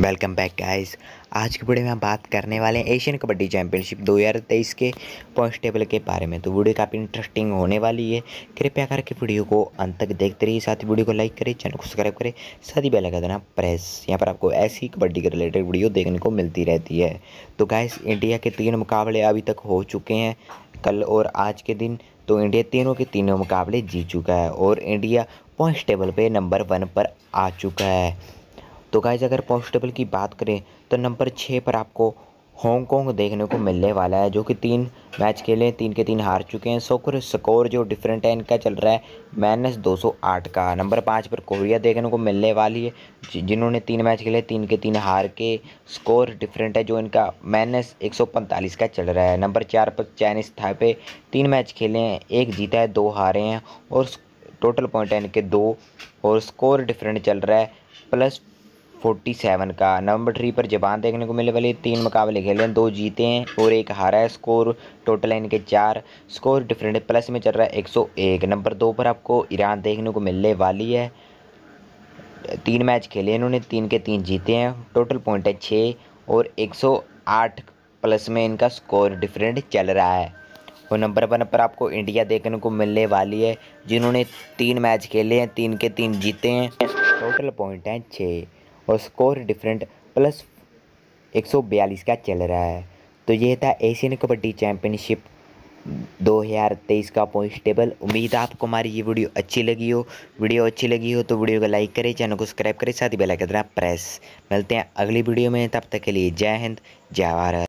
welcome back guys आज की video में हम बात करने वाले हैं एशियन कबड्डी चैंपियनशिप 2023 के पॉइंट टेबल के बारे में तो वीडियो काफ़ी इंटरेस्टिंग होने वाली है कृपया करके वीडियो को अंत तक देखते रहिए साथ ही वीडियो को लाइक करें चैनल को सब्सक्राइब करें साथ ही बेल का देना प्रेस यहाँ पर आपको ऐसी कबड्डी के रिलेटेड वीडियो देखने को मिलती रहती है तो गाइस इंडिया के तीन मुकाबले अभी तक हो चुके हैं कल और आज के दिन तो इंडिया तीनों के तीनों मुकाबले जीत चुका है और इंडिया पॉइंट टेबल पर नंबर वन पर आ चुका है तो गाइज़ अगर पॉस्टेबल की बात करें तो नंबर छः पर आपको हांगकॉन्ग देखने को मिलने वाला है जो कि तीन मैच खेले तीन के तीन हार चुके हैं सोकर स्कोर जो डिफरेंट है इनका चल रहा है माइनस 208 का नंबर पाँच पर कोरिया देखने को मिलने वाली है जिन्होंने तीन मैच खेले तीन के तीन हार के स्कोर डिफरेंट है जो इनका माइनस 145 का चल रहा है नंबर चार पर चाइनीज पे तीन मैच खेले हैं एक जीता है दो हारे हैं और टोटल पॉइंट है इनके दो और स्कोर डिफरेंट चल रहा है प्लस फोर्टी सेवन का नंबर थ्री पर जापान देखने को मिले वाले तीन मुकाबले खेले हैं दो जीते हैं और एक हारा है स्कोर टोटल है इनके चार स्कोर डिफरेंट प्लस में चल रहा है एक सौ एक नंबर दो पर आपको ईरान देखने को मिलने वाली है तीन मैच खेले इन्होंने तीन के तीन जीते हैं टोटल पॉइंट है छः और एक सौ आठ प्लस में इनका स्कोर डिफरेंट चल रहा है और नंबर वन पर आपको इंडिया देखने को मिलने वाली है जिन्होंने तीन मैच खेले हैं तीन के तीन जीते हैं टोटल पॉइंट हैं छः और स्कोर डिफरेंट प्लस बयालीस का चल रहा है तो यह था एशियन कबड्डी चैम्पियनशिप 2023 का पॉइंट टेबल उम्मीद है आपको हमारी ये वीडियो अच्छी लगी हो वीडियो अच्छी लगी हो तो वीडियो को लाइक करें चैनल को सब्सक्राइब करें साथ ही बेल आइकन प्रेस मिलते हैं अगली वीडियो में तब तक के लिए जय हिंद जय भारत